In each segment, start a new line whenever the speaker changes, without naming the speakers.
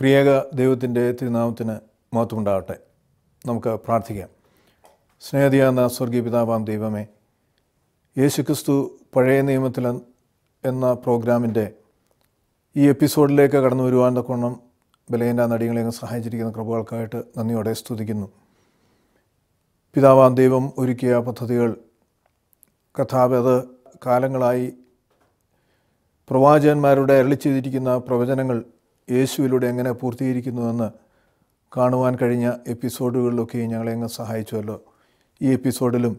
ത്രിയേക ദൈവത്തിൻ്റെ തിരുനാമത്തിന് മഹത്വമുണ്ടാകട്ടെ നമുക്ക് പ്രാർത്ഥിക്കാം സ്നേഹതിയാർന്ന സ്വർഗീയ പിതാവാം ദൈവമേ യേശുക്രിസ്തു പഴയ നിയമത്തിൽ എന്ന പ്രോഗ്രാമിൻ്റെ ഈ എപ്പിസോഡിലേക്ക് കടന്നു വരുവാൻ്റെ തക്കോണം ബലേൻ്റെ നടികളെ സഹായിച്ചിരിക്കുന്ന കൃപകൾക്കായിട്ട് നന്ദിയോടെ സ്തുതിക്കുന്നു പിതാവാം ദൈവം ഒരുക്കിയ പദ്ധതികൾ കഥാപത് കാലങ്ങളായി പ്രവാചകന്മാരുടെ അരളിച്ചെയ്തിരിക്കുന്ന പ്രവചനങ്ങൾ യേശുവിലൂടെ എങ്ങനെ പൂർത്തീകരിക്കുന്നുവെന്ന് കാണുവാൻ കഴിഞ്ഞ എപ്പിസോഡുകളിലൊക്കെ ഞങ്ങളെ അങ്ങ് സഹായിച്ചുവല്ലോ ഈ എപ്പിസോഡിലും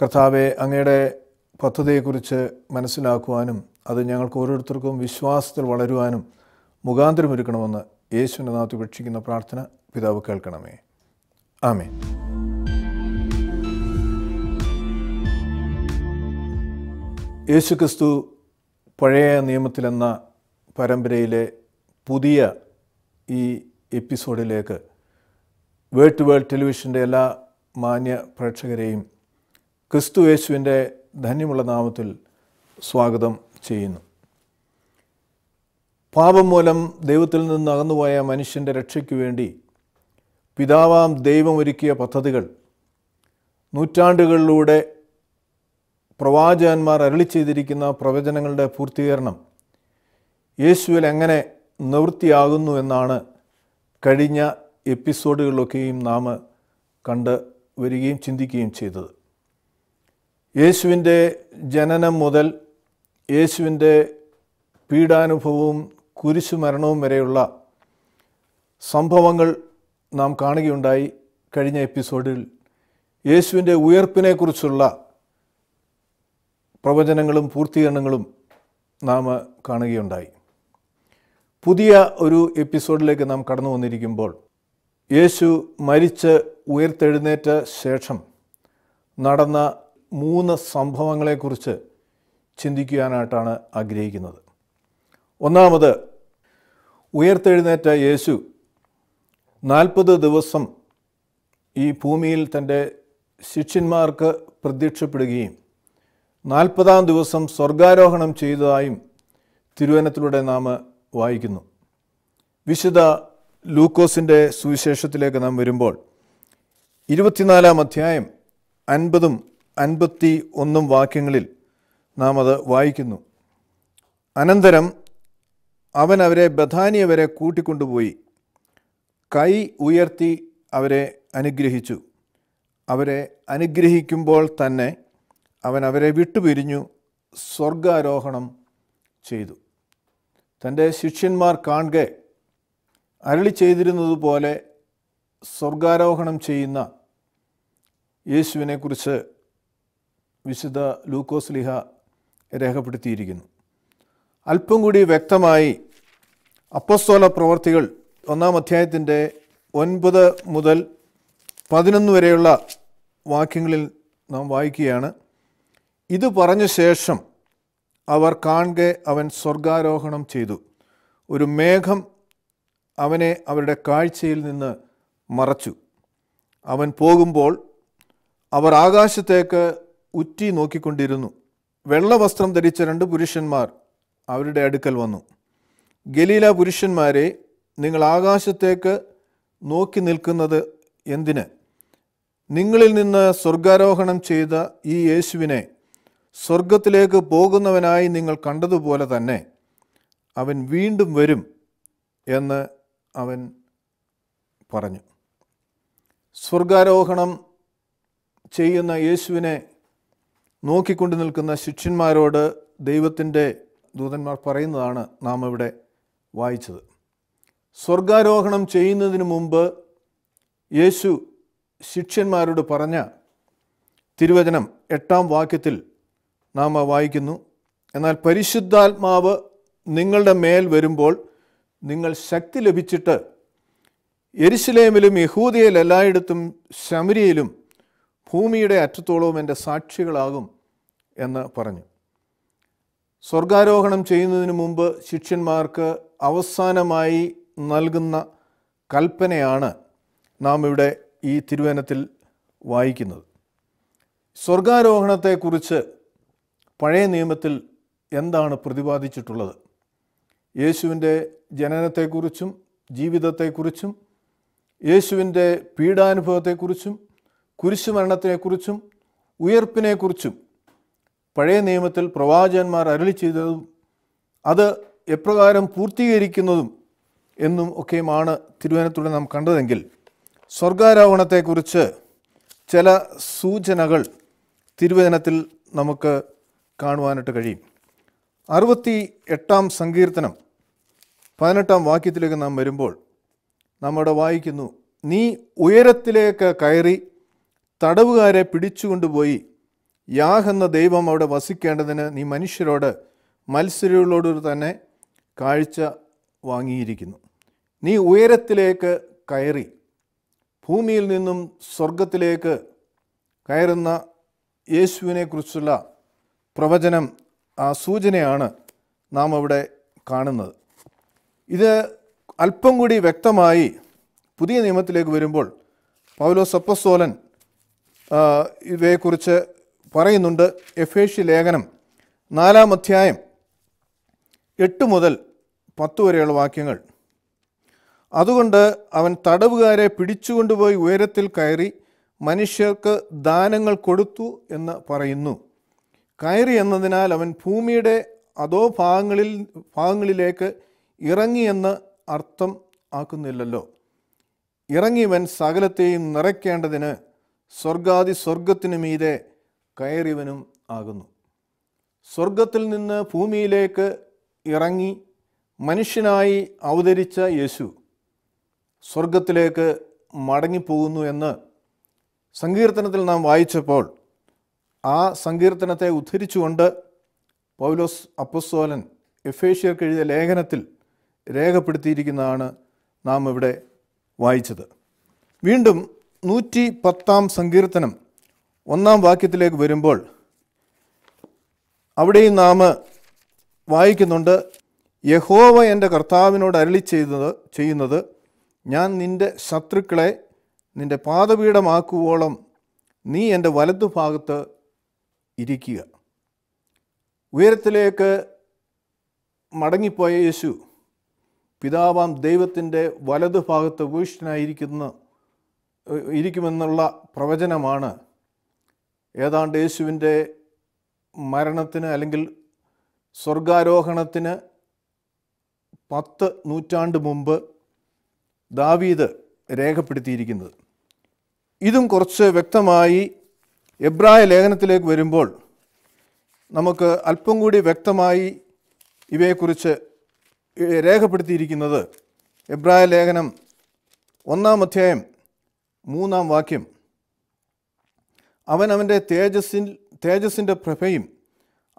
കർത്താവെ അങ്ങയുടെ പദ്ധതിയെക്കുറിച്ച് മനസ്സിലാക്കുവാനും അത് ഞങ്ങൾക്ക് ഓരോരുത്തർക്കും വിശ്വാസത്തിൽ വളരുവാനും മുഖാന്തരമൊരുക്കണമെന്ന് യേശുവിൻ്റെ നാത്തി ഉപേക്ഷിക്കുന്ന പ്രാർത്ഥന പിതാവ് കേൾക്കണമേ ആമേ യേശുക്രിസ്തു പഴയ നിയമത്തിലെന്ന പരമ്പരയിലെ പുതിയ ഈ എപ്പിസോഡിലേക്ക് വേൾഡ് ടു വേൾഡ് ടെലിവിഷൻ്റെ എല്ലാ മാന്യ പ്രേക്ഷകരെയും ക്രിസ്തു യേശുവിൻ്റെ ധന്യമുള്ള നാമത്തിൽ സ്വാഗതം ചെയ്യുന്നു പാപം മൂലം ദൈവത്തിൽ നിന്ന് അകന്നുപോയ മനുഷ്യൻ്റെ രക്ഷയ്ക്ക് വേണ്ടി പിതാവാം ദൈവം ഒരുക്കിയ പദ്ധതികൾ നൂറ്റാണ്ടുകളിലൂടെ പ്രവാചകന്മാർ അരളി ചെയ്തിരിക്കുന്ന പ്രവചനങ്ങളുടെ പൂർത്തീകരണം യേശുവിൽ എങ്ങനെ നിവൃത്തിയാകുന്നു എന്നാണ് കഴിഞ്ഞ എപ്പിസോഡുകളിലൊക്കെയും നാം കണ്ട് വരികയും ചിന്തിക്കുകയും ചെയ്തത് യേശുവിൻ്റെ ജനനം മുതൽ യേശുവിൻ്റെ പീഡാനുഭവവും കുരിശുമരണവും വരെയുള്ള സംഭവങ്ങൾ നാം കാണുകയുണ്ടായി കഴിഞ്ഞ എപ്പിസോഡിൽ യേശുവിൻ്റെ ഉയർപ്പിനെക്കുറിച്ചുള്ള പ്രവചനങ്ങളും പൂർത്തീകരണങ്ങളും നാം കാണുകയുണ്ടായി പുതിയ ഒരു എപ്പിസോഡിലേക്ക് നാം കടന്നു വന്നിരിക്കുമ്പോൾ യേശു മരിച്ച് ഉയർത്തെഴുന്നേറ്റ ശേഷം നടന്ന മൂന്ന് സംഭവങ്ങളെക്കുറിച്ച് ചിന്തിക്കുവാനായിട്ടാണ് ആഗ്രഹിക്കുന്നത് ഒന്നാമത് ഉയർത്തെഴുന്നേറ്റ യേശു നാൽപ്പത് ദിവസം ഈ ഭൂമിയിൽ തൻ്റെ ശിഷ്യന്മാർക്ക് പ്രത്യക്ഷപ്പെടുകയും നാൽപ്പതാം ദിവസം സ്വർഗാരോഹണം ചെയ്തതായും തിരുവനത്തിലൂടെ നാം വായിക്കുന്നു വിശുദ്ധ ലൂക്കോസിൻ്റെ സുവിശേഷത്തിലേക്ക് നാം വരുമ്പോൾ ഇരുപത്തിനാലാം അധ്യായം അൻപതും അൻപത്തി ഒന്നും വാക്യങ്ങളിൽ നാം അത് വായിക്കുന്നു അനന്തരം അവൻ അവരെ ബഥാനിയ വരെ കൂട്ടിക്കൊണ്ടുപോയി കൈ ഉയർത്തി അവരെ അനുഗ്രഹിച്ചു അവരെ അനുഗ്രഹിക്കുമ്പോൾ തന്നെ അവൻ അവരെ വിട്ടുപിരിഞ്ഞു സ്വർഗാരോഹണം ചെയ്തു തൻ്റെ ശിഷ്യന്മാർ കാണുക അരളി ചെയ്തിരുന്നതുപോലെ സ്വർഗാരോഹണം ചെയ്യുന്ന യേശുവിനെക്കുറിച്ച് വിശുദ്ധ ലൂക്കോസ് ലിഹ രേഖപ്പെടുത്തിയിരിക്കുന്നു അല്പം കൂടി വ്യക്തമായി അപ്പസ്തോല പ്രവർത്തികൾ ഒന്നാം അധ്യായത്തിൻ്റെ ഒൻപത് മുതൽ പതിനൊന്ന് വരെയുള്ള വാക്യങ്ങളിൽ നാം വായിക്കുകയാണ് ഇത് പറഞ്ഞ ശേഷം അവർ കാണെ അവൻ സ്വർഗാരോഹണം ചെയ്തു ഒരു മേഘം അവനെ അവരുടെ കാഴ്ചയിൽ നിന്ന് മറച്ചു അവൻ പോകുമ്പോൾ അവർ ആകാശത്തേക്ക് ഉറ്റി നോക്കിക്കൊണ്ടിരുന്നു വെള്ളവസ്ത്രം ധരിച്ച രണ്ട് പുരുഷന്മാർ അവരുടെ അടുക്കൽ വന്നു ഗലീല പുരുഷന്മാരെ നിങ്ങൾ ആകാശത്തേക്ക് നോക്കി നിൽക്കുന്നത് എന്തിന് നിങ്ങളിൽ നിന്ന് സ്വർഗാരോഹണം ചെയ്ത ഈ യേശുവിനെ സ്വർഗത്തിലേക്ക് പോകുന്നവനായി നിങ്ങൾ കണ്ടതുപോലെ തന്നെ അവൻ വീണ്ടും വരും എന്ന് അവൻ പറഞ്ഞു സ്വർഗാരോഹണം ചെയ്യുന്ന യേശുവിനെ നോക്കിക്കൊണ്ട് നിൽക്കുന്ന ശിഷ്യന്മാരോട് ദൈവത്തിൻ്റെ ദൂതന്മാർ പറയുന്നതാണ് നാം ഇവിടെ വായിച്ചത് സ്വർഗാരോഹണം ചെയ്യുന്നതിന് മുമ്പ് യേശു ശിഷ്യന്മാരോട് പറഞ്ഞ തിരുവചനം എട്ടാം വാക്യത്തിൽ നാം വായിക്കുന്നു എന്നാൽ പരിശുദ്ധാത്മാവ് നിങ്ങളുടെ മേൽ വരുമ്പോൾ നിങ്ങൾ ശക്തി ലഭിച്ചിട്ട് എരിശിലേമിലും യഹൂദയിൽ എല്ലായിടത്തും ശമരിയിലും ഭൂമിയുടെ അറ്റത്തോളവും എൻ്റെ സാക്ഷികളാകും എന്ന് പറഞ്ഞു സ്വർഗാരോഹണം ചെയ്യുന്നതിന് മുമ്പ് ശിഷ്യന്മാർക്ക് അവസാനമായി നൽകുന്ന കൽപ്പനയാണ് നാം ഇവിടെ ഈ തിരുവനത്തിൽ വായിക്കുന്നത് സ്വർഗാരോഹണത്തെക്കുറിച്ച് പഴയ നിയമത്തിൽ എന്താണ് പ്രതിപാദിച്ചിട്ടുള്ളത് യേശുവിൻ്റെ ജനനത്തെക്കുറിച്ചും ജീവിതത്തെക്കുറിച്ചും യേശുവിൻ്റെ പീഡാനുഭവത്തെക്കുറിച്ചും കുരിശുമരണത്തെക്കുറിച്ചും ഉയർപ്പിനെക്കുറിച്ചും പഴയ നിയമത്തിൽ പ്രവാചകന്മാർ അരളി ചെയ്തതും അത് എപ്രകാരം പൂർത്തീകരിക്കുന്നതും എന്നും ഒക്കെയുമാണ് തിരുവനന്തപുരം നാം കണ്ടതെങ്കിൽ സ്വർഗാരോഹണത്തെക്കുറിച്ച് ചില സൂചനകൾ തിരുവചനത്തിൽ നമുക്ക് കാണുവാനായിട്ട് കഴിയും അറുപത്തി എട്ടാം സങ്കീർത്തനം പതിനെട്ടാം വാക്യത്തിലേക്ക് നാം വരുമ്പോൾ നമ്മുടെ വായിക്കുന്നു നീ ഉയരത്തിലേക്ക് കയറി തടവുകാരെ പിടിച്ചുകൊണ്ടുപോയി യാഹ് എന്ന ദൈവം അവിടെ വസിക്കേണ്ടതിന് നീ മനുഷ്യരോട് മത്സരികളോട് തന്നെ കാഴ്ച വാങ്ങിയിരിക്കുന്നു നീ ഉയരത്തിലേക്ക് കയറി ഭൂമിയിൽ നിന്നും സ്വർഗത്തിലേക്ക് കയറുന്ന യേശുവിനെക്കുറിച്ചുള്ള പ്രവചനം ആ സൂചനയാണ് നാം അവിടെ കാണുന്നത് ഇത് അല്പം കൂടി വ്യക്തമായി പുതിയ നിയമത്തിലേക്ക് വരുമ്പോൾ പൗലോ സപ്പസോലൻ ഇവയെക്കുറിച്ച് പറയുന്നുണ്ട് എഫേഷ്യ ലേഖനം നാലാം അധ്യായം എട്ട് മുതൽ പത്ത് വരെയുള്ള വാക്യങ്ങൾ അതുകൊണ്ട് അവൻ തടവുകാരെ പിടിച്ചുകൊണ്ടുപോയി ഉയരത്തിൽ കയറി മനുഷ്യർക്ക് ദാനങ്ങൾ കൊടുത്തു എന്ന് പറയുന്നു കയറി എന്നതിനാൽ അവൻ ഭൂമിയുടെ അതോ ഭാഗങ്ങളിൽ ഭാഗങ്ങളിലേക്ക് ഇറങ്ങിയെന്ന് അർത്ഥം ആക്കുന്നില്ലല്ലോ ഇറങ്ങിയവൻ സകലത്തെയും നിറയ്ക്കേണ്ടതിന് സ്വർഗാദി സ്വർഗത്തിനു മീതെ കയറിയവനും ആകുന്നു സ്വർഗത്തിൽ നിന്ന് ഭൂമിയിലേക്ക് ഇറങ്ങി മനുഷ്യനായി അവതരിച്ച യേശു സ്വർഗത്തിലേക്ക് മടങ്ങിപ്പോകുന്നു എന്ന് സങ്കീർത്തനത്തിൽ നാം വായിച്ചപ്പോൾ ആ സങ്കീർത്തനത്തെ ഉദ്ധരിച്ചുകൊണ്ട് പൗലോസ് അപ്പസ്തോലൻ എഫേഷ്യർക്ക് എഴുതിയ ലേഖനത്തിൽ രേഖപ്പെടുത്തിയിരിക്കുന്നതാണ് നാം ഇവിടെ വായിച്ചത് വീണ്ടും നൂറ്റി പത്താം സങ്കീർത്തനം ഒന്നാം വാക്യത്തിലേക്ക് വരുമ്പോൾ അവിടെയും നാം വായിക്കുന്നുണ്ട് യഹോവ എൻ്റെ കർത്താവിനോട് അരളി ചെയ്തത് ചെയ്യുന്നത് ഞാൻ നിൻ്റെ ശത്രുക്കളെ നിൻ്റെ പാതപീഠമാക്കുവോളം നീ എൻ്റെ വലതുഭാഗത്ത് ഇരിക്കുക ഉയരത്തിലേക്ക് മടങ്ങിപ്പോയ യേശു പിതാവാം ദൈവത്തിൻ്റെ വലതുഭാഗത്ത് ഭൂഷിതനായിരിക്കുന്ന ഇരിക്കുമെന്നുള്ള പ്രവചനമാണ് ഏതാണ്ട് യേശുവിൻ്റെ മരണത്തിന് അല്ലെങ്കിൽ സ്വർഗാരോഹണത്തിന് പത്ത് നൂറ്റാണ്ട് മുമ്പ് ദാവീദ് രേഖപ്പെടുത്തിയിരിക്കുന്നത് ഇതും കുറച്ച് വ്യക്തമായി എബ്രായ ലേഖനത്തിലേക്ക് വരുമ്പോൾ നമുക്ക് അല്പം കൂടി വ്യക്തമായി ഇവയെക്കുറിച്ച് രേഖപ്പെടുത്തിയിരിക്കുന്നത് എബ്രായ ലേഖനം ഒന്നാം അധ്യായം മൂന്നാം വാക്യം അവൻ അവൻ്റെ തേജസ്സിൻ തേജസ്സിൻ്റെ പ്രഭയും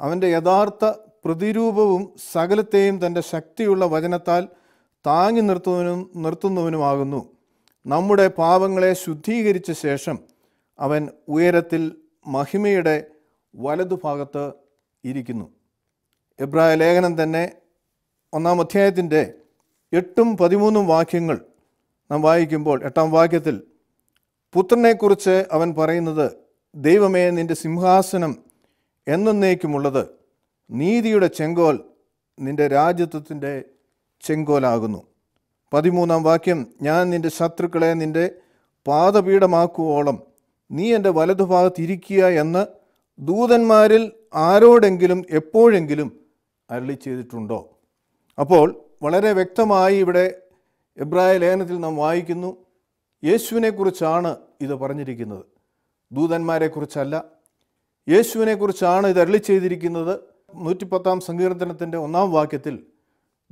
അവൻ്റെ യഥാർത്ഥ പ്രതിരൂപവും സകലത്തെയും തൻ്റെ ശക്തിയുള്ള വചനത്താൽ താങ്ങി നിർത്തുന്നവനും നിർത്തുന്നവനുമാകുന്നു നമ്മുടെ പാപങ്ങളെ ശുദ്ധീകരിച്ച ശേഷം അവൻ ഉയരത്തിൽ മഹിമയുടെ വലതുഭാഗത്ത് ഇരിക്കുന്നു എബ്രായ ലേഖനം തന്നെ ഒന്നാം അധ്യായത്തിൻ്റെ എട്ടും പതിമൂന്നും വാക്യങ്ങൾ നാം വായിക്കുമ്പോൾ എട്ടാം വാക്യത്തിൽ പുത്രനെക്കുറിച്ച് അവൻ പറയുന്നത് ദൈവമേ നിൻ്റെ സിംഹാസനം എന്നേക്കുമുള്ളത് നീതിയുടെ ചെങ്കോൽ നിൻ്റെ രാജ്യത്വത്തിൻ്റെ ചെങ്കോലാകുന്നു പതിമൂന്നാം വാക്യം ഞാൻ നിൻ്റെ ശത്രുക്കളെ നിൻ്റെ പാദപീഠമാക്കുവോളം നീ എൻ്റെ വലതുഭാഗത്ത് ഇരിക്കുക എന്ന് ദൂതന്മാരിൽ ആരോടെങ്കിലും എപ്പോഴെങ്കിലും അരളി ചെയ്തിട്ടുണ്ടോ അപ്പോൾ വളരെ വ്യക്തമായി ഇവിടെ എബ്രായ ലേഖനത്തിൽ നാം വായിക്കുന്നു യേശുവിനെക്കുറിച്ചാണ് ഇത് പറഞ്ഞിരിക്കുന്നത് ദൂതന്മാരെക്കുറിച്ചല്ല യേശുവിനെക്കുറിച്ചാണ് ഇത് അരളി ചെയ്തിരിക്കുന്നത് നൂറ്റിപ്പത്താം സങ്കീർത്തനത്തിൻ്റെ ഒന്നാം വാക്യത്തിൽ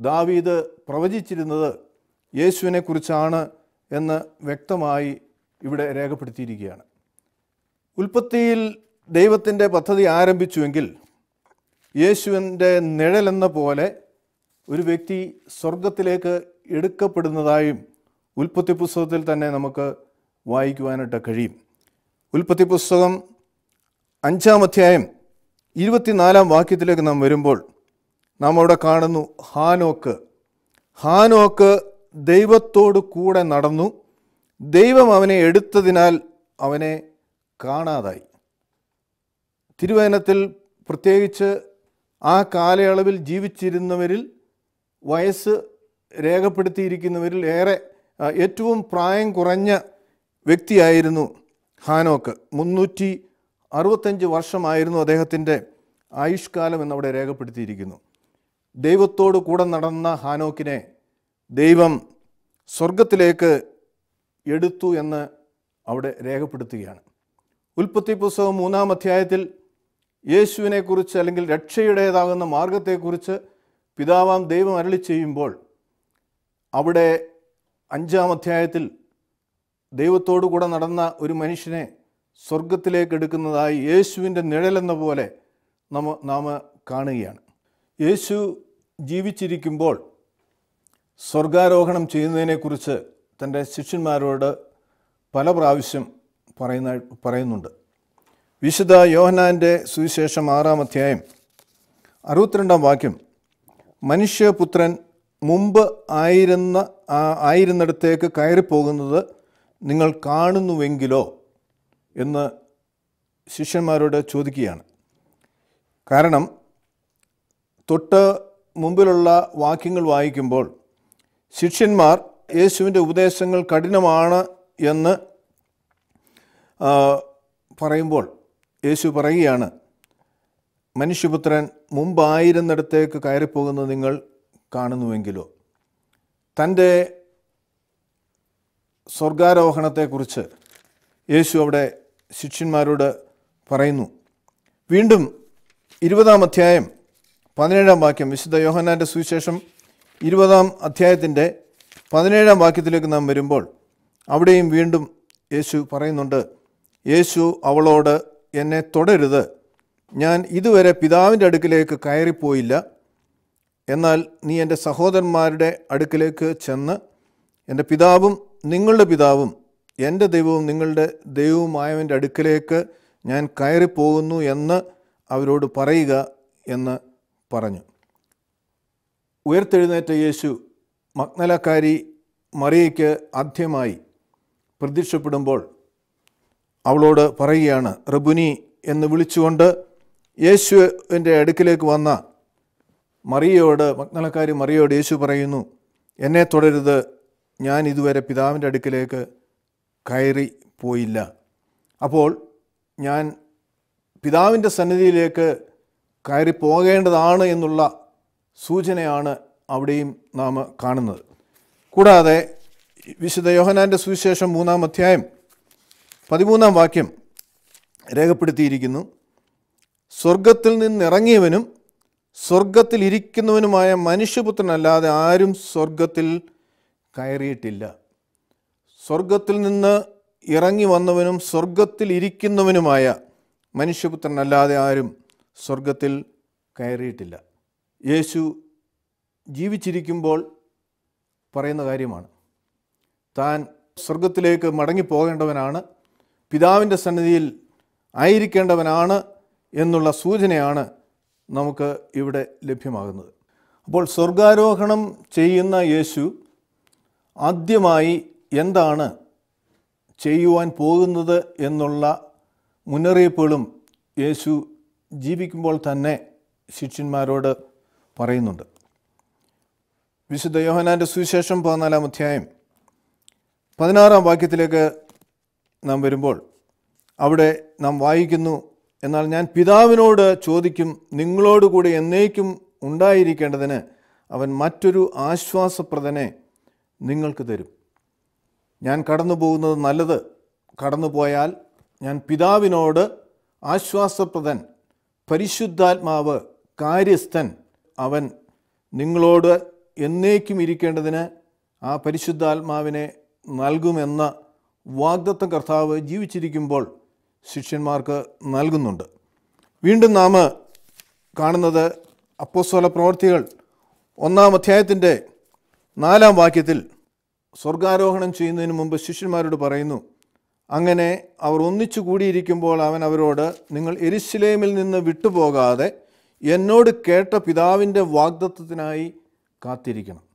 ദാവീദ് പ്രവചിച്ചിരുന്നത് യേശുവിനെക്കുറിച്ചാണ് എന്ന് വ്യക്തമായി ഇവിടെ രേഖപ്പെടുത്തിയിരിക്കുകയാണ് ഉൽപ്പത്തിയിൽ ദൈവത്തിൻ്റെ പദ്ധതി ആരംഭിച്ചുവെങ്കിൽ യേശുവിൻ്റെ നിഴലെന്ന പോലെ ഒരു വ്യക്തി സ്വർഗത്തിലേക്ക് എടുക്കപ്പെടുന്നതായും ഉൽപ്പത്തി പുസ്തകത്തിൽ തന്നെ നമുക്ക് വായിക്കുവാനായിട്ട് കഴിയും ഉൽപ്പത്തി പുസ്തകം അഞ്ചാം അധ്യായം ഇരുപത്തിനാലാം വാക്യത്തിലേക്ക് നാം വരുമ്പോൾ നാം അവിടെ കാണുന്നു ഹാനോക്ക് ഹാനോക്ക് ദൈവത്തോട് കൂടെ നടന്നു ദൈവം അവനെ എടുത്തതിനാൽ അവനെ കാണാതായി തിരുവചനത്തിൽ പ്രത്യേകിച്ച് ആ കാലയളവിൽ ജീവിച്ചിരുന്നവരിൽ വയസ്സ് രേഖപ്പെടുത്തിയിരിക്കുന്നവരിൽ ഏറെ ഏറ്റവും പ്രായം കുറഞ്ഞ വ്യക്തിയായിരുന്നു ഹാനോക്ക് മുന്നൂറ്റി അറുപത്തഞ്ച് വർഷമായിരുന്നു അദ്ദേഹത്തിൻ്റെ ആയുഷ്കാലം എന്നവിടെ രേഖപ്പെടുത്തിയിരിക്കുന്നു ദൈവത്തോട് കൂടെ നടന്ന ഹാനോക്കിനെ ദൈവം സ്വർഗത്തിലേക്ക് എടുത്തു എന്ന് അവിടെ രേഖപ്പെടുത്തുകയാണ് ഉൽപ്പത്തി പുസ്തകം മൂന്നാം അധ്യായത്തിൽ യേശുവിനെക്കുറിച്ച് അല്ലെങ്കിൽ രക്ഷയുടേതാകുന്ന മാർഗത്തെക്കുറിച്ച് പിതാവാം ദൈവം അരളി ചെയ്യുമ്പോൾ അവിടെ അഞ്ചാം അധ്യായത്തിൽ ദൈവത്തോടു കൂടെ നടന്ന ഒരു മനുഷ്യനെ സ്വർഗത്തിലേക്ക് എടുക്കുന്നതായി യേശുവിൻ്റെ നിഴലെന്ന പോലെ നമ്മ നാം കാണുകയാണ് യേശു ജീവിച്ചിരിക്കുമ്പോൾ സ്വർഗാരോഹണം ചെയ്യുന്നതിനെക്കുറിച്ച് തൻ്റെ ശിഷ്യന്മാരോട് പല പ്രാവശ്യം പറയുന്ന പറയുന്നുണ്ട് വിശുദ്ധ യോഹനാൻ്റെ സുവിശേഷം ആറാം അധ്യായം അറുപത്തിരണ്ടാം വാക്യം മനുഷ്യപുത്രൻ മുമ്പ് ആയിരുന്ന ആയിരുന്നിടത്തേക്ക് കയറിപ്പോകുന്നത് നിങ്ങൾ കാണുന്നുവെങ്കിലോ എന്ന് ശിഷ്യന്മാരോട് ചോദിക്കുകയാണ് കാരണം തൊട്ട് മുമ്പിലുള്ള വാക്യങ്ങൾ വായിക്കുമ്പോൾ ശിഷ്യന്മാർ യേശുവിൻ്റെ ഉപദേശങ്ങൾ കഠിനമാണ് എന്ന് പറയുമ്പോൾ യേശു പറയുകയാണ് മനുഷ്യപുത്രൻ മുമ്പായിരുന്നിടത്തേക്ക് കയറിപ്പോകുന്നത് നിങ്ങൾ കാണുന്നുവെങ്കിലോ തൻ്റെ സ്വർഗാരോഹണത്തെക്കുറിച്ച് യേശു അവിടെ ശിഷ്യന്മാരോട് പറയുന്നു വീണ്ടും ഇരുപതാം അധ്യായം പതിനേഴാം വാക്യം വിശുദ്ധ യോഹനാൻ്റെ സുവിശേഷം ഇരുപതാം അധ്യായത്തിൻ്റെ പതിനേഴാം വാക്യത്തിലേക്ക് നാം വരുമ്പോൾ അവിടെയും വീണ്ടും യേശു പറയുന്നുണ്ട് യേശു അവളോട് എന്നെ തൊടരുത് ഞാൻ ഇതുവരെ പിതാവിൻ്റെ അടുക്കിലേക്ക് കയറിപ്പോയില്ല എന്നാൽ നീ എൻ്റെ സഹോദരന്മാരുടെ അടുക്കിലേക്ക് ചെന്ന് എൻ്റെ പിതാവും നിങ്ങളുടെ പിതാവും എൻ്റെ ദൈവവും നിങ്ങളുടെ ദൈവവുമായവൻ്റെ അടുക്കിലേക്ക് ഞാൻ കയറിപ്പോകുന്നു എന്ന് അവരോട് പറയുക എന്ന് പറഞ്ഞു ഉയർത്തെഴുന്നേറ്റ യേശു മഗ്നലക്കാരി മറിയയ്ക്ക് ആദ്യമായി പ്രത്യക്ഷപ്പെടുമ്പോൾ അവളോട് പറയുകയാണ് റബുനി എന്ന് വിളിച്ചുകൊണ്ട് യേശുവിൻ്റെ അടുക്കിലേക്ക് വന്ന മറിയോട് മഗ്നലക്കാരി മറിയോട് യേശു പറയുന്നു എന്നെ തുടരുത് ഞാൻ ഇതുവരെ പിതാവിൻ്റെ അടുക്കിലേക്ക് കയറി പോയില്ല അപ്പോൾ ഞാൻ പിതാവിൻ്റെ സന്നിധിയിലേക്ക് കയറി പോകേണ്ടതാണ് എന്നുള്ള സൂചനയാണ് അവിടെയും നാം കാണുന്നത് കൂടാതെ വിശുദ്ധ യോഹനാൻ്റെ സുവിശേഷം മൂന്നാം അധ്യായം പതിമൂന്നാം വാക്യം രേഖപ്പെടുത്തിയിരിക്കുന്നു സ്വർഗത്തിൽ നിന്നിറങ്ങിയവനും സ്വർഗത്തിൽ ഇരിക്കുന്നവനുമായ മനുഷ്യപുത്രനല്ലാതെ ആരും സ്വർഗത്തിൽ കയറിയിട്ടില്ല സ്വർഗത്തിൽ നിന്ന് ഇറങ്ങി വന്നവനും സ്വർഗത്തിൽ ഇരിക്കുന്നവനുമായ മനുഷ്യപുത്രനല്ലാതെ ആരും സ്വർഗത്തിൽ കയറിയിട്ടില്ല യേശു ജീവിച്ചിരിക്കുമ്പോൾ പറയുന്ന കാര്യമാണ് താൻ സ്വർഗത്തിലേക്ക് മടങ്ങിപ്പോകേണ്ടവനാണ് പിതാവിൻ്റെ സന്നിധിയിൽ ആയിരിക്കേണ്ടവനാണ് എന്നുള്ള സൂചനയാണ് നമുക്ക് ഇവിടെ ലഭ്യമാകുന്നത് അപ്പോൾ സ്വർഗാരോഹണം ചെയ്യുന്ന യേശു ആദ്യമായി എന്താണ് ചെയ്യുവാൻ പോകുന്നത് എന്നുള്ള മുന്നറിയിപ്പുകളും യേശു ജീവിക്കുമ്പോൾ തന്നെ ശിഷ്യന്മാരോട് പറയുന്നുണ്ട് വിശുദ്ധ യോഹനാൻ്റെ സുവിശേഷം പതിനാലാം അധ്യായം പതിനാറാം വാക്യത്തിലേക്ക് നാം വരുമ്പോൾ അവിടെ നാം വായിക്കുന്നു എന്നാൽ ഞാൻ പിതാവിനോട് ചോദിക്കും നിങ്ങളോടുകൂടി എന്നേക്കും ഉണ്ടായിരിക്കേണ്ടതിന് അവൻ മറ്റൊരു ആശ്വാസപ്രദനെ നിങ്ങൾക്ക് തരും ഞാൻ കടന്നു പോകുന്നത് നല്ലത് കടന്നു പോയാൽ ഞാൻ പിതാവിനോട് ആശ്വാസപ്രദൻ പരിശുദ്ധാത്മാവ് കാര്യസ്ഥൻ അവൻ നിങ്ങളോട് എന്നേക്കും ഇരിക്കേണ്ടതിന് ആ പരിശുദ്ധാത്മാവിനെ നൽകുമെന്ന് വാഗ്ദത്തം കർത്താവ് ജീവിച്ചിരിക്കുമ്പോൾ ശിഷ്യന്മാർക്ക് നൽകുന്നുണ്ട് വീണ്ടും നാം കാണുന്നത് അപ്പോസ്വല പ്രവർത്തികൾ ഒന്നാം അധ്യായത്തിൻ്റെ നാലാം വാക്യത്തിൽ സ്വർഗാരോഹണം ചെയ്യുന്നതിന് മുമ്പ് ശിഷ്യന്മാരോട് പറയുന്നു അങ്ങനെ അവർ ഒന്നിച്ചു കൂടിയിരിക്കുമ്പോൾ അവൻ അവരോട് നിങ്ങൾ എരിശിലേമിൽ നിന്ന് വിട്ടുപോകാതെ എന്നോട് കേട്ട പിതാവിൻ്റെ വാഗ്ദത്വത്തിനായി കാത്തിരിക്കണം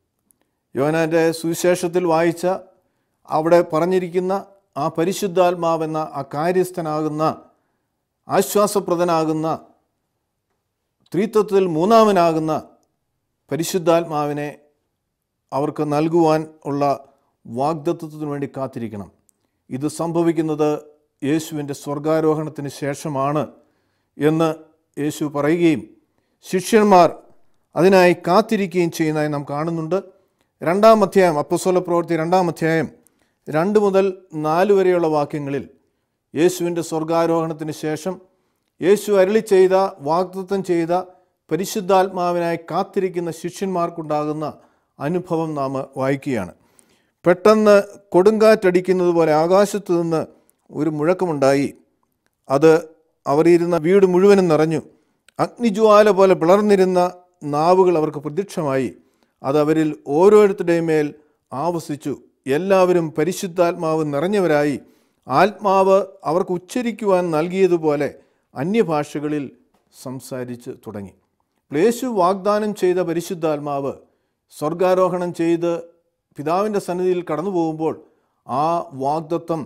യോനാൻ്റെ സുവിശേഷത്തിൽ വായിച്ച അവിടെ പറഞ്ഞിരിക്കുന്ന ആ പരിശുദ്ധാത്മാവെന്ന ആ കാര്യസ്ഥനാകുന്ന ആശ്വാസപ്രദനാകുന്ന ത്രിത്വത്തിൽ മൂന്നാമനാകുന്ന പരിശുദ്ധാത്മാവിനെ അവർക്ക് നൽകുവാൻ ഉള്ള വാഗ്ദത്വത്തിനു വേണ്ടി കാത്തിരിക്കണം ഇത് സംഭവിക്കുന്നത് യേശുവിൻ്റെ സ്വർഗാരോഹണത്തിന് ശേഷമാണ് എന്ന് യേശു പറയുകയും ശിഷ്യന്മാർ അതിനായി കാത്തിരിക്കുകയും ചെയ്യുന്നതായി നാം കാണുന്നുണ്ട് രണ്ടാം അധ്യായം അപ്പസോല പ്രവൃത്തി രണ്ടാം അധ്യായം രണ്ട് മുതൽ നാല് വരെയുള്ള വാക്യങ്ങളിൽ യേശുവിൻ്റെ സ്വർഗാരോഹണത്തിന് ശേഷം യേശു അരളി ചെയ്ത വാഗ്ദത്തം ചെയ്ത പരിശുദ്ധാത്മാവിനായി കാത്തിരിക്കുന്ന ശിഷ്യന്മാർക്കുണ്ടാകുന്ന അനുഭവം നാം വായിക്കുകയാണ് പെട്ടെന്ന് കൊടുങ്കാറ്റടിക്കുന്നത് പോലെ ആകാശത്ത് നിന്ന് ഒരു മുഴക്കമുണ്ടായി അത് അവരിരുന്ന വീട് മുഴുവനും നിറഞ്ഞു അഗ്നിജ്വാല പോലെ പിളർന്നിരുന്ന നാവുകൾ അവർക്ക് പ്രത്യക്ഷമായി അത് അവരിൽ ഓരോരുത്തരുടെയും മേൽ ആവസിച്ചു എല്ലാവരും പരിശുദ്ധാത്മാവ് നിറഞ്ഞവരായി ആത്മാവ് അവർക്ക് ഉച്ചരിക്കുവാൻ നൽകിയതുപോലെ അന്യഭാഷകളിൽ സംസാരിച്ച് തുടങ്ങി പ്ലേശു വാഗ്ദാനം ചെയ്ത പരിശുദ്ധാത്മാവ് സ്വർഗാരോഹണം ചെയ്ത് പിതാവിൻ്റെ സന്നിധിയിൽ കടന്നു പോകുമ്പോൾ ആ വാഗ്ദത്വം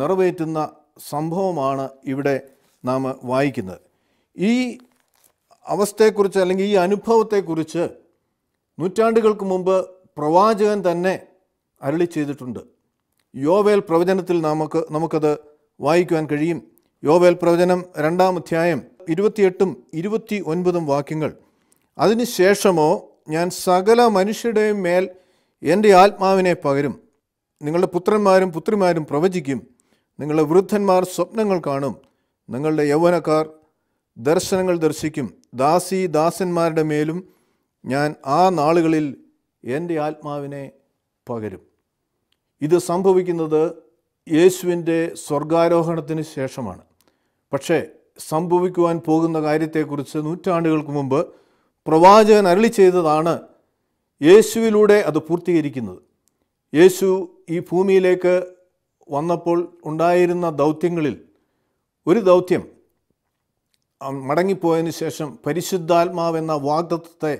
നിറവേറ്റുന്ന സംഭവമാണ് ഇവിടെ നാം വായിക്കുന്നത് ഈ അവസ്ഥയെക്കുറിച്ച് അല്ലെങ്കിൽ ഈ അനുഭവത്തെക്കുറിച്ച് നൂറ്റാണ്ടുകൾക്ക് മുമ്പ് പ്രവാചകൻ തന്നെ അരളി ചെയ്തിട്ടുണ്ട് യോവേൽ പ്രവചനത്തിൽ നമുക്ക് നമുക്കത് വായിക്കുവാൻ കഴിയും യോവേൽ പ്രവചനം രണ്ടാം അധ്യായം ഇരുപത്തിയെട്ടും ഇരുപത്തി ഒൻപതും വാക്യങ്ങൾ അതിനുശേഷമോ ഞാൻ സകല മനുഷ്യരുടെയും മേൽ എൻ്റെ ആത്മാവിനെ പകരും നിങ്ങളുടെ പുത്രന്മാരും പുത്രിമാരും പ്രവചിക്കും നിങ്ങളുടെ വൃദ്ധന്മാർ സ്വപ്നങ്ങൾ കാണും നിങ്ങളുടെ യൗവനക്കാർ ദർശനങ്ങൾ ദർശിക്കും ദാസി ദാസന്മാരുടെ മേലും ഞാൻ ആ നാളുകളിൽ എൻ്റെ ആത്മാവിനെ പകരും ഇത് സംഭവിക്കുന്നത് യേശുവിൻ്റെ സ്വർഗാരോഹണത്തിന് ശേഷമാണ് പക്ഷേ സംഭവിക്കുവാൻ പോകുന്ന കാര്യത്തെക്കുറിച്ച് നൂറ്റാണ്ടുകൾക്ക് മുമ്പ് പ്രവാചകൻ അരളി ചെയ്തതാണ് യേശുവിലൂടെ അത് പൂർത്തീകരിക്കുന്നത് യേശു ഈ ഭൂമിയിലേക്ക് വന്നപ്പോൾ ഉണ്ടായിരുന്ന ദൗത്യങ്ങളിൽ ഒരു ദൗത്യം മടങ്ങിപ്പോയതിനു ശേഷം പരിശുദ്ധാത്മാവെന്ന വാഗ്ദത്വത്തെ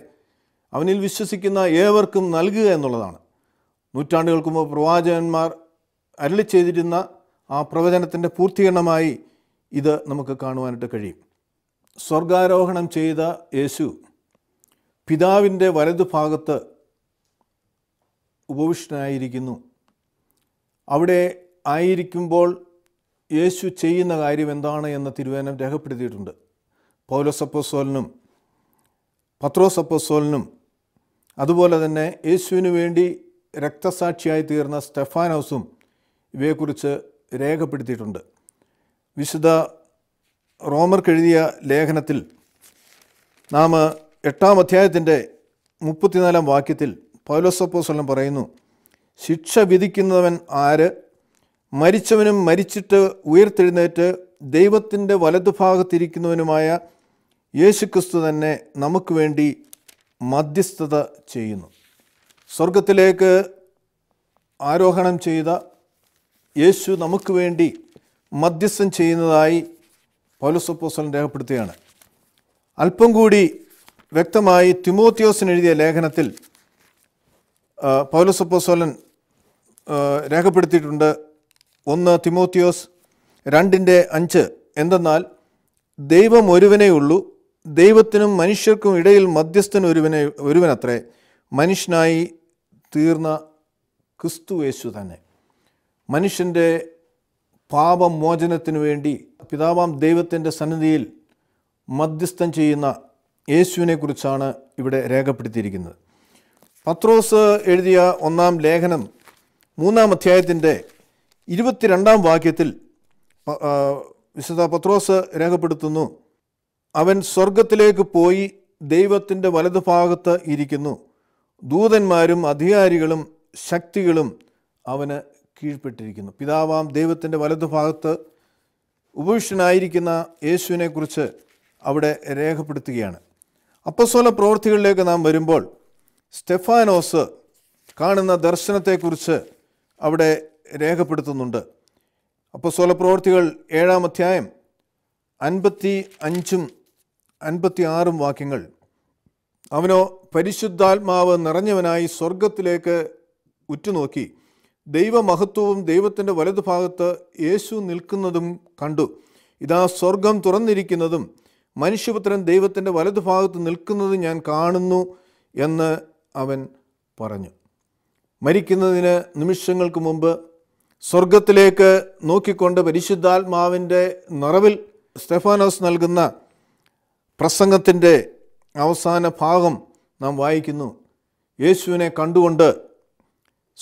അവനിൽ വിശ്വസിക്കുന്ന ഏവർക്കും നൽകുക എന്നുള്ളതാണ് നൂറ്റാണ്ടുകൾക്ക് മുമ്പ് പ്രവാചകന്മാർ അരളി ചെയ്തിരുന്ന ആ പ്രവചനത്തിൻ്റെ പൂർത്തീകരണമായി ഇത് നമുക്ക് കാണുവാനായിട്ട് കഴിയും സ്വർഗാരോഹണം ചെയ്ത യേശു പിതാവിൻ്റെ വലതുഭാഗത്ത് ഉപവിഷ്ടനായിരിക്കുന്നു അവിടെ ആയിരിക്കുമ്പോൾ യേശു ചെയ്യുന്ന കാര്യം എന്താണ് എന്ന തിരുവേദനം രേഖപ്പെടുത്തിയിട്ടുണ്ട് പൗലസപ്പസോലിനും പത്രോസപ്പസോലിനും അതുപോലെ തന്നെ യേശുവിന് വേണ്ടി രക്തസാക്ഷിയായി തീർന്ന സ്റ്റെഫാനോസും ഇവയെക്കുറിച്ച് രേഖപ്പെടുത്തിയിട്ടുണ്ട് വിശുദ്ധ റോമർക്കെഴുതിയ ലേഖനത്തിൽ നാം എട്ടാം അധ്യായത്തിൻ്റെ മുപ്പത്തിനാലാം വാക്യത്തിൽ പൗലോസപ്പോസ്വലം പറയുന്നു ശിക്ഷ വിധിക്കുന്നവൻ ആര് മരിച്ചവനും മരിച്ചിട്ട് ഉയർത്തെഴുന്നേറ്റ് ദൈവത്തിൻ്റെ വലതുഭാഗത്തിരിക്കുന്നവനുമായ യേശുക്രിസ്തു തന്നെ നമുക്ക് വേണ്ടി മധ്യസ്ഥത ചെയ്യുന്നു സ്വർഗത്തിലേക്ക് ആരോഹണം ചെയ്ത യേശു നമുക്ക് വേണ്ടി മധ്യസ്ഥം ചെയ്യുന്നതായി പൗലസപ്പോസൻ രേഖപ്പെടുത്തുകയാണ് അല്പം കൂടി വ്യക്തമായി തിമോത്യോസിന് എഴുതിയ ലേഖനത്തിൽ പൗലസപ്പോസോലൻ രേഖപ്പെടുത്തിയിട്ടുണ്ട് ഒന്ന് തിമോത്തിയോസ് രണ്ടിൻ്റെ അഞ്ച് എന്തെന്നാൽ ദൈവം ഒരുവനേ ഉള്ളൂ ദൈവത്തിനും മനുഷ്യർക്കും ഇടയിൽ മധ്യസ്ഥൻ ഒരുവനെ ഒരുവനത്രേ മനുഷ്യനായി തീർന്ന യേശു തന്നെ മനുഷ്യൻ്റെ പാപമോചനത്തിനു വേണ്ടി പിതാവാം ദൈവത്തിൻ്റെ സന്നിധിയിൽ മധ്യസ്ഥം ചെയ്യുന്ന യേശുവിനെക്കുറിച്ചാണ് ഇവിടെ രേഖപ്പെടുത്തിയിരിക്കുന്നത് പത്രോസ് എഴുതിയ ഒന്നാം ലേഖനം മൂന്നാം അധ്യായത്തിൻ്റെ ഇരുപത്തിരണ്ടാം വാക്യത്തിൽ വിശുദ്ധ പത്രോസ് രേഖപ്പെടുത്തുന്നു അവൻ സ്വർഗത്തിലേക്ക് പോയി ദൈവത്തിൻ്റെ വലതുഭാഗത്ത് ഇരിക്കുന്നു ദൂതന്മാരും അധികാരികളും ശക്തികളും അവന് കീഴ്പ്പെട്ടിരിക്കുന്നു പിതാവാം ദൈവത്തിൻ്റെ വലതുഭാഗത്ത് ഉപവിഷ്ടനായിരിക്കുന്ന യേശുവിനെക്കുറിച്ച് അവിടെ രേഖപ്പെടുത്തുകയാണ് അപ്പസ്വല പ്രവൃത്തികളിലേക്ക് നാം വരുമ്പോൾ സ്റ്റെഫാനോസ് കാണുന്ന ദർശനത്തെക്കുറിച്ച് അവിടെ രേഖപ്പെടുത്തുന്നുണ്ട് അപ്പസ്വല പ്രവൃത്തികൾ ഏഴാം അധ്യായം അൻപത്തി അഞ്ചും അൻപത്തി ആറും വാക്യങ്ങൾ അവനോ പരിശുദ്ധാത്മാവ് നിറഞ്ഞവനായി സ്വർഗത്തിലേക്ക് ഉറ്റുനോക്കി ദൈവമഹത്വവും ദൈവത്തിൻ്റെ വലതുഭാഗത്ത് യേശു നിൽക്കുന്നതും കണ്ടു ഇതാ സ്വർഗം തുറന്നിരിക്കുന്നതും മനുഷ്യപുത്രൻ ദൈവത്തിൻ്റെ വലതുഭാഗത്ത് നിൽക്കുന്നത് ഞാൻ കാണുന്നു എന്ന് അവൻ പറഞ്ഞു മരിക്കുന്നതിന് നിമിഷങ്ങൾക്ക് മുമ്പ് സ്വർഗത്തിലേക്ക് നോക്കിക്കൊണ്ട് പരിശുദ്ധാത്മാവിൻ്റെ നിറവിൽ സ്റ്റെഫാനോസ് നൽകുന്ന പ്രസംഗത്തിൻ്റെ അവസാന ഭാഗം നാം വായിക്കുന്നു യേശുവിനെ കണ്ടുകൊണ്ട്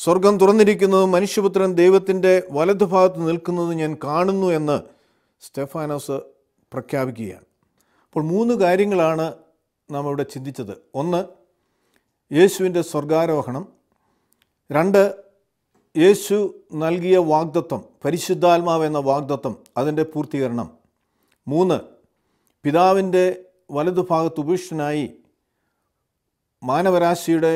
സ്വർഗം തുറന്നിരിക്കുന്നതും മനുഷ്യപുത്രൻ ദൈവത്തിൻ്റെ വലതുഭാഗത്ത് നിൽക്കുന്നത് ഞാൻ കാണുന്നു എന്ന് സ്റ്റെഫാനോസ് പ്രഖ്യാപിക്കുകയാണ് അപ്പോൾ മൂന്ന് കാര്യങ്ങളാണ് നാം ഇവിടെ ചിന്തിച്ചത് ഒന്ന് യേശുവിൻ്റെ സ്വർഗാരോഹണം രണ്ട് യേശു നൽകിയ വാഗ്ദത്വം പരിശുദ്ധാത്മാവ് എന്ന വാഗ്ദത്വം അതിൻ്റെ പൂർത്തീകരണം മൂന്ന് പിതാവിൻ്റെ വലതുഭാഗത്ത് ഉപേക്ഷനായി മാനവരാശിയുടെ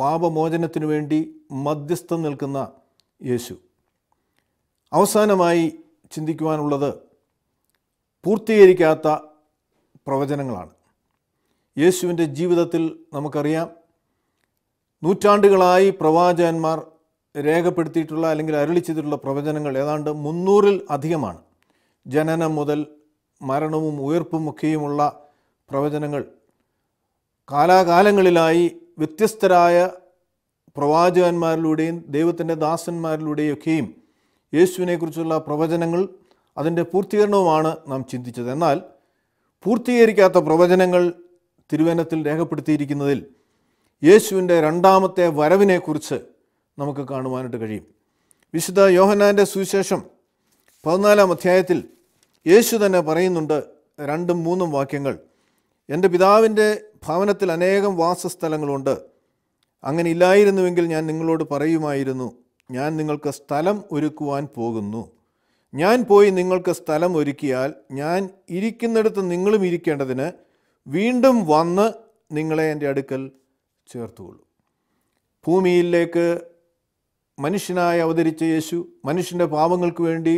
പാപമോചനത്തിനു വേണ്ടി മധ്യസ്ഥം നിൽക്കുന്ന യേശു അവസാനമായി ചിന്തിക്കുവാനുള്ളത് പൂർത്തീകരിക്കാത്ത പ്രവചനങ്ങളാണ് യേശുവിൻ്റെ ജീവിതത്തിൽ നമുക്കറിയാം നൂറ്റാണ്ടുകളായി പ്രവാചകന്മാർ രേഖപ്പെടുത്തിയിട്ടുള്ള അല്ലെങ്കിൽ അരളി ചെയ്തിട്ടുള്ള പ്രവചനങ്ങൾ ഏതാണ്ട് മുന്നൂറിൽ അധികമാണ് ജനനം മുതൽ മരണവും ഉയർപ്പും ഒക്കെയുമുള്ള പ്രവചനങ്ങൾ കാലാകാലങ്ങളിലായി വ്യത്യസ്തരായ പ്രവാചകന്മാരിലൂടെയും ദൈവത്തിൻ്റെ ദാസന്മാരിലൂടെയൊക്കെയും യേശുവിനെക്കുറിച്ചുള്ള പ്രവചനങ്ങൾ അതിൻ്റെ പൂർത്തീകരണവുമാണ് നാം ചിന്തിച്ചത് എന്നാൽ പൂർത്തീകരിക്കാത്ത പ്രവചനങ്ങൾ തിരുവനത്തിൽ രേഖപ്പെടുത്തിയിരിക്കുന്നതിൽ യേശുവിൻ്റെ രണ്ടാമത്തെ വരവിനെക്കുറിച്ച് നമുക്ക് കാണുവാനായിട്ട് കഴിയും വിശുദ്ധ യോഹനാൻ്റെ സുവിശേഷം പതിനാലാം അധ്യായത്തിൽ യേശു തന്നെ പറയുന്നുണ്ട് രണ്ടും മൂന്നും വാക്യങ്ങൾ എൻ്റെ പിതാവിൻ്റെ ഭവനത്തിൽ അനേകം വാസസ്ഥലങ്ങളുണ്ട് അങ്ങനെ ഇല്ലായിരുന്നുവെങ്കിൽ ഞാൻ നിങ്ങളോട് പറയുമായിരുന്നു ഞാൻ നിങ്ങൾക്ക് സ്ഥലം ഒരുക്കുവാൻ പോകുന്നു ഞാൻ പോയി നിങ്ങൾക്ക് സ്ഥലം ഒരുക്കിയാൽ ഞാൻ ഇരിക്കുന്നിടത്ത് നിങ്ങളും ഇരിക്കേണ്ടതിന് വീണ്ടും വന്ന് നിങ്ങളെ എൻ്റെ അടുക്കൽ ചേർത്തുകൊള്ളു ഭൂമിയിലേക്ക് മനുഷ്യനായി അവതരിച്ച യേശു മനുഷ്യൻ്റെ പാപങ്ങൾക്ക് വേണ്ടി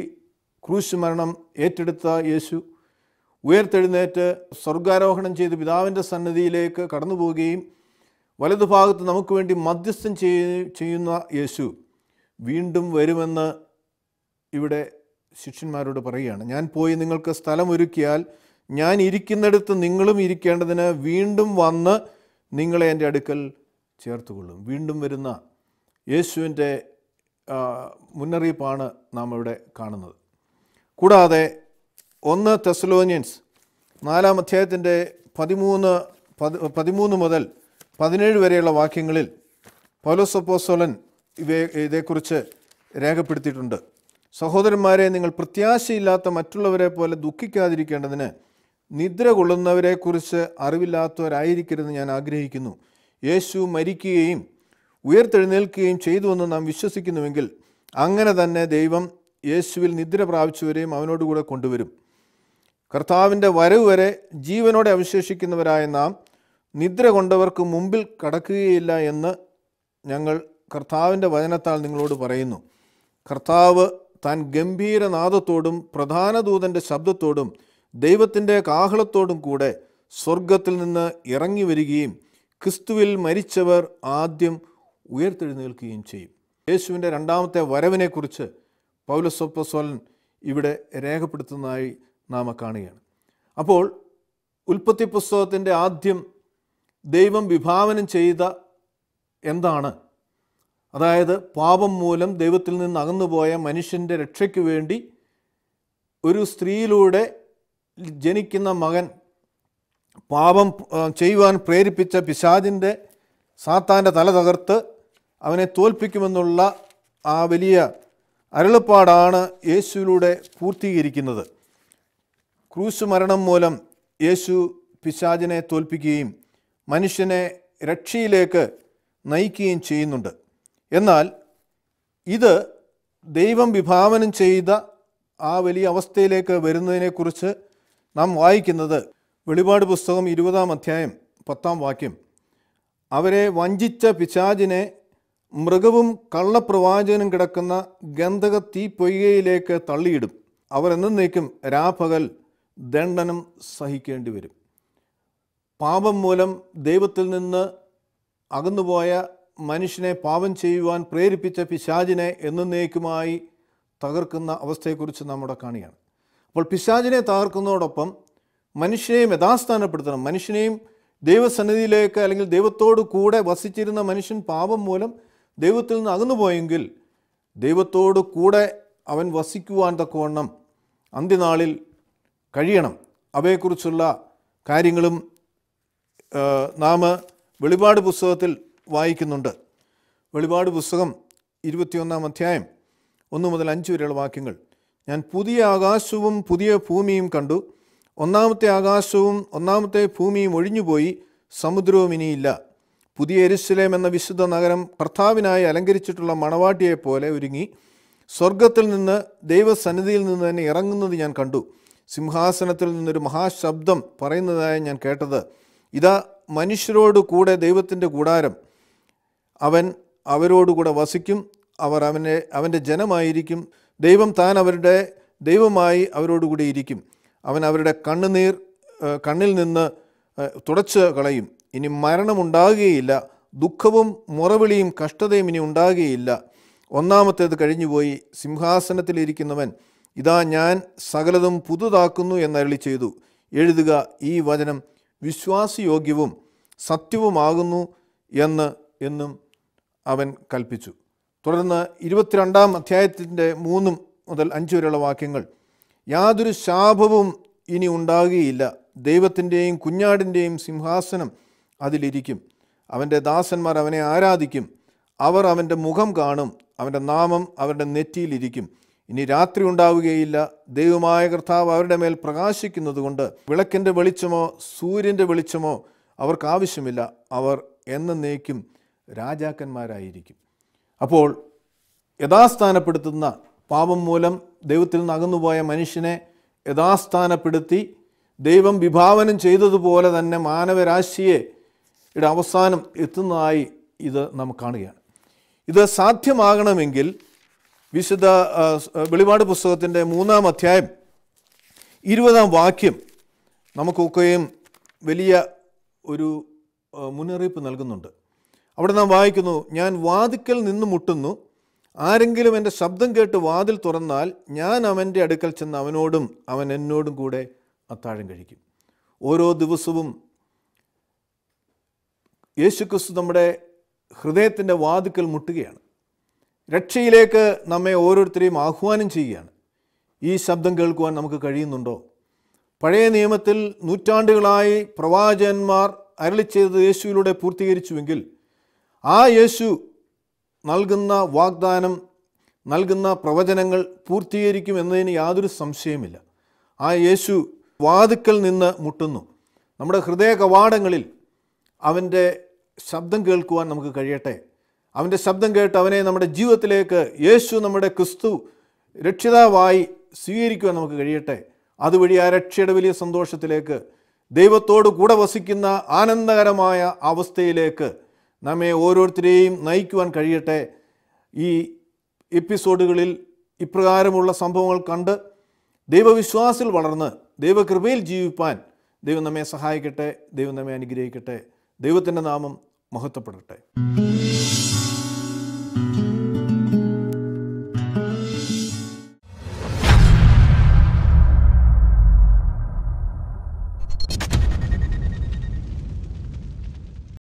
ക്രൂശ് മരണം ഏറ്റെടുത്ത യേശു ഉയർത്തെഴുന്നേറ്റ് സ്വർഗാരോഹണം ചെയ്ത് പിതാവിൻ്റെ സന്നദ്ധിയിലേക്ക് കടന്നു പോവുകയും വലതുഭാഗത്ത് നമുക്ക് വേണ്ടി മധ്യസ്ഥം ചെയ്യുന്ന യേശു വീണ്ടും വരുമെന്ന് ഇവിടെ ശിഷ്യന്മാരോട് പറയുകയാണ് ഞാൻ പോയി നിങ്ങൾക്ക് ഒരുക്കിയാൽ ഞാൻ ഇരിക്കുന്നിടത്ത് നിങ്ങളും ഇരിക്കേണ്ടതിന് വീണ്ടും വന്ന് നിങ്ങളെ എൻ്റെ അടുക്കൽ ചേർത്തുകൊള്ളും വീണ്ടും വരുന്ന യേശുവിൻ്റെ മുന്നറിയിപ്പാണ് നാം ഇവിടെ കാണുന്നത് കൂടാതെ ഒന്ന് തെസ്ലോനിയൻസ് നാലാം അധ്യായത്തിൻ്റെ പതിമൂന്ന് പതിമൂന്ന് മുതൽ പതിനേഴ് വരെയുള്ള വാക്യങ്ങളിൽ പൗലോസപ്പോസോലൻ ഇവയെ ഇതേക്കുറിച്ച് രേഖപ്പെടുത്തിയിട്ടുണ്ട് സഹോദരന്മാരെ നിങ്ങൾ പ്രത്യാശയില്ലാത്ത മറ്റുള്ളവരെ പോലെ ദുഃഖിക്കാതിരിക്കേണ്ടതിന് നിദ്ര കൊള്ളുന്നവരെക്കുറിച്ച് അറിവില്ലാത്തവരായിരിക്കരുതെന്ന് ഞാൻ ആഗ്രഹിക്കുന്നു യേശു മരിക്കുകയും ഉയർത്തെഴുന്നേൽക്കുകയും ചെയ്തുവെന്ന് നാം വിശ്വസിക്കുന്നുവെങ്കിൽ അങ്ങനെ തന്നെ ദൈവം യേശുവിൽ നിദ്ര പ്രാപിച്ചവരെയും അവനോടുകൂടെ കൊണ്ടുവരും കർത്താവിൻ്റെ വരവ് വരെ ജീവനോടെ അവശേഷിക്കുന്നവരായ നാം നിദ്ര കൊണ്ടവർക്ക് മുമ്പിൽ കടക്കുകയില്ല എന്ന് ഞങ്ങൾ കർത്താവിൻ്റെ വചനത്താൽ നിങ്ങളോട് പറയുന്നു കർത്താവ് താൻ ഗംഭീരനാഥത്തോടും പ്രധാന ദൂതൻ്റെ ശബ്ദത്തോടും ദൈവത്തിൻ്റെ കാഹളത്തോടും കൂടെ സ്വർഗത്തിൽ നിന്ന് ഇറങ്ങി വരികയും ക്രിസ്തുവിൽ മരിച്ചവർ ആദ്യം ഉയർത്തെഴുന്നേൽക്കുകയും ചെയ്യും യേശുവിൻ്റെ രണ്ടാമത്തെ വരവിനെക്കുറിച്ച് പൗലസോപ്പസോലൻ ഇവിടെ രേഖപ്പെടുത്തുന്നതായി നാം കാണുകയാണ് അപ്പോൾ ഉൽപ്പത്തി പുസ്തകത്തിൻ്റെ ആദ്യം ദൈവം വിഭാവനം ചെയ്ത എന്താണ് അതായത് പാപം മൂലം ദൈവത്തിൽ നിന്ന് അകന്നുപോയ മനുഷ്യൻ്റെ രക്ഷയ്ക്ക് വേണ്ടി ഒരു സ്ത്രീയിലൂടെ ജനിക്കുന്ന മകൻ പാപം ചെയ്യുവാൻ പ്രേരിപ്പിച്ച പിശാദിൻ്റെ സാത്താൻ്റെ തല തകർത്ത് അവനെ തോൽപ്പിക്കുമെന്നുള്ള ആ വലിയ അരുളപ്പാടാണ് യേശുവിലൂടെ പൂർത്തീകരിക്കുന്നത് ക്രൂശ് മരണം മൂലം യേശു പിശാചിനെ തോൽപ്പിക്കുകയും മനുഷ്യനെ രക്ഷയിലേക്ക് നയിക്കുകയും ചെയ്യുന്നുണ്ട് എന്നാൽ ഇത് ദൈവം വിഭാവനം ചെയ്ത ആ വലിയ അവസ്ഥയിലേക്ക് വരുന്നതിനെക്കുറിച്ച് നാം വായിക്കുന്നത് വെളിപാട് പുസ്തകം ഇരുപതാം അധ്യായം പത്താം വാക്യം അവരെ വഞ്ചിച്ച പിശാചിനെ മൃഗവും കള്ളപ്രവാചകനും കിടക്കുന്ന ഗന്ധക തീപ്പൊയ്കയിലേക്ക് തള്ളിയിടും അവരെന്നേക്കും രാപകൽ ദണ്ഡനം സഹിക്കേണ്ടി വരും പാപം മൂലം ദൈവത്തിൽ നിന്ന് അകന്നുപോയ മനുഷ്യനെ പാപം ചെയ്യുവാൻ പ്രേരിപ്പിച്ച പിശാചിനെ എന്നേക്കുമായി തകർക്കുന്ന അവസ്ഥയെക്കുറിച്ച് നമ്മുടെ കാണിയാണ് അപ്പോൾ പിശാചിനെ തകർക്കുന്നതോടൊപ്പം മനുഷ്യനെയും യഥാസ്ഥാനപ്പെടുത്തണം മനുഷ്യനെയും ദൈവസന്നിധിയിലേക്ക് അല്ലെങ്കിൽ ദൈവത്തോട് കൂടെ വസിച്ചിരുന്ന മനുഷ്യൻ പാപം മൂലം ദൈവത്തിൽ നിന്ന് അകന്നുപോയെങ്കിൽ ദൈവത്തോട് കൂടെ അവൻ വസിക്കുവാൻ തക്കവണ്ണം അന്ത്യനാളിൽ കഴിയണം അവയെക്കുറിച്ചുള്ള കാര്യങ്ങളും നാം വെളിപാട് പുസ്തകത്തിൽ വായിക്കുന്നുണ്ട് വെളിപാട് പുസ്തകം ഇരുപത്തിയൊന്നാം അധ്യായം ഒന്ന് മുതൽ അഞ്ച് വരെയുള്ള വാക്യങ്ങൾ ഞാൻ പുതിയ ആകാശവും പുതിയ ഭൂമിയും കണ്ടു ഒന്നാമത്തെ ആകാശവും ഒന്നാമത്തെ ഭൂമിയും ഒഴിഞ്ഞുപോയി സമുദ്രവും ഇനിയില്ല പുതിയ എരുസലേം എന്ന വിശുദ്ധ നഗരം കർത്താവിനായി അലങ്കരിച്ചിട്ടുള്ള മണവാട്ടിയെ പോലെ ഒരുങ്ങി സ്വർഗത്തിൽ നിന്ന് ദൈവസന്നിധിയിൽ നിന്ന് തന്നെ ഇറങ്ങുന്നത് ഞാൻ കണ്ടു സിംഹാസനത്തിൽ നിന്നൊരു മഹാശബ്ദം പറയുന്നതായി ഞാൻ കേട്ടത് ഇതാ മനുഷ്യരോട് കൂടെ ദൈവത്തിൻ്റെ കൂടാരം അവൻ അവരോടുകൂടെ വസിക്കും അവർ അവനെ അവൻ്റെ ജനമായിരിക്കും ദൈവം താൻ അവരുടെ ദൈവമായി അവരോടുകൂടി ഇരിക്കും അവൻ അവരുടെ കണ്ണുനീർ കണ്ണിൽ നിന്ന് തുടച്ച് കളയും ഇനി മരണമുണ്ടാകുകയില്ല ദുഃഖവും മുറവിളിയും കഷ്ടതയും ഇനി ഉണ്ടാകുകയില്ല ഒന്നാമത്തേത് കഴിഞ്ഞുപോയി സിംഹാസനത്തിലിരിക്കുന്നവൻ ഇതാ ഞാൻ സകലതും പുതുതാക്കുന്നു എന്നരളി ചെയ്തു എഴുതുക ഈ വചനം വിശ്വാസയോഗ്യവും സത്യവുമാകുന്നു എന്ന് എന്നും അവൻ കൽപ്പിച്ചു തുടർന്ന് ഇരുപത്തിരണ്ടാം അധ്യായത്തിൻ്റെ മൂന്നും മുതൽ അഞ്ച് വരെയുള്ള വാക്യങ്ങൾ യാതൊരു ശാപവും ഇനി ഉണ്ടാകുകയില്ല ദൈവത്തിൻ്റെയും കുഞ്ഞാടിൻ്റെയും സിംഹാസനം അതിലിരിക്കും അവൻ്റെ ദാസന്മാർ അവനെ ആരാധിക്കും അവർ അവൻ്റെ മുഖം കാണും അവൻ്റെ നാമം അവരുടെ നെറ്റിയിലിരിക്കും ഇനി രാത്രി ഉണ്ടാവുകയില്ല ദൈവമായ കർത്താവ് അവരുടെ മേൽ പ്രകാശിക്കുന്നതുകൊണ്ട് വിളക്കിൻ്റെ വെളിച്ചമോ സൂര്യൻ്റെ വെളിച്ചമോ അവർക്ക് ആവശ്യമില്ല അവർ എന്നേക്കും രാജാക്കന്മാരായിരിക്കും അപ്പോൾ യഥാസ്ഥാനപ്പെടുത്തുന്ന പാപം മൂലം ദൈവത്തിൽ നിന്ന് അകന്നുപോയ മനുഷ്യനെ യഥാസ്ഥാനപ്പെടുത്തി ദൈവം വിഭാവനം ചെയ്തതുപോലെ തന്നെ മാനവരാശിയെ യുടെ അവസാനം എത്തുന്നതായി ഇത് നമുക്ക് കാണുകയാണ് ഇത് സാധ്യമാകണമെങ്കിൽ വിശുദ്ധ വെളിപാട് പുസ്തകത്തിൻ്റെ മൂന്നാം അധ്യായം ഇരുപതാം വാക്യം നമുക്കൊക്കെയും വലിയ ഒരു മുന്നറിയിപ്പ് നൽകുന്നുണ്ട് അവിടെ നാം വായിക്കുന്നു ഞാൻ വാതിക്കൽ നിന്ന് മുട്ടുന്നു ആരെങ്കിലും എൻ്റെ ശബ്ദം കേട്ട് വാതിൽ തുറന്നാൽ ഞാൻ അവൻ്റെ അടുക്കൽ ചെന്ന് അവനോടും അവൻ എന്നോടും കൂടെ അത്താഴം കഴിക്കും ഓരോ ദിവസവും യേശുക്രിസ്തു നമ്മുടെ ഹൃദയത്തിൻ്റെ വാതുക്കൽ മുട്ടുകയാണ് രക്ഷയിലേക്ക് നമ്മെ ഓരോരുത്തരെയും ആഹ്വാനം ചെയ്യുകയാണ് ഈ ശബ്ദം കേൾക്കുവാൻ നമുക്ക് കഴിയുന്നുണ്ടോ പഴയ നിയമത്തിൽ നൂറ്റാണ്ടുകളായി പ്രവാചകന്മാർ അരളി ചെയ്തത് യേശുവിലൂടെ പൂർത്തീകരിച്ചുവെങ്കിൽ ആ യേശു നൽകുന്ന വാഗ്ദാനം നൽകുന്ന പ്രവചനങ്ങൾ പൂർത്തീകരിക്കും എന്നതിന് യാതൊരു സംശയമില്ല ആ യേശു വാതുക്കൽ നിന്ന് മുട്ടുന്നു നമ്മുടെ ഹൃദയ കവാടങ്ങളിൽ അവൻ്റെ ശബ്ദം കേൾക്കുവാൻ നമുക്ക് കഴിയട്ടെ അവൻ്റെ ശബ്ദം കേട്ട് അവനെ നമ്മുടെ ജീവിതത്തിലേക്ക് യേശു നമ്മുടെ ക്രിസ്തു രക്ഷിതാവായി സ്വീകരിക്കുവാൻ നമുക്ക് കഴിയട്ടെ അതുവഴി ആ രക്ഷയുടെ വലിയ സന്തോഷത്തിലേക്ക് ദൈവത്തോട് കൂടെ വസിക്കുന്ന ആനന്ദകരമായ അവസ്ഥയിലേക്ക് നമ്മെ ഓരോരുത്തരെയും നയിക്കുവാൻ കഴിയട്ടെ ഈ എപ്പിസോഡുകളിൽ ഇപ്രകാരമുള്ള സംഭവങ്ങൾ കണ്ട് ദൈവവിശ്വാസിൽ വളർന്ന് ദൈവകൃപയിൽ ജീവിപ്പാൻ ദൈവം നമ്മെ സഹായിക്കട്ടെ ദൈവം നമ്മെ അനുഗ്രഹിക്കട്ടെ ദൈവത്തിൻ്റെ നാമം മഹത്വപ്പെടട്ടെ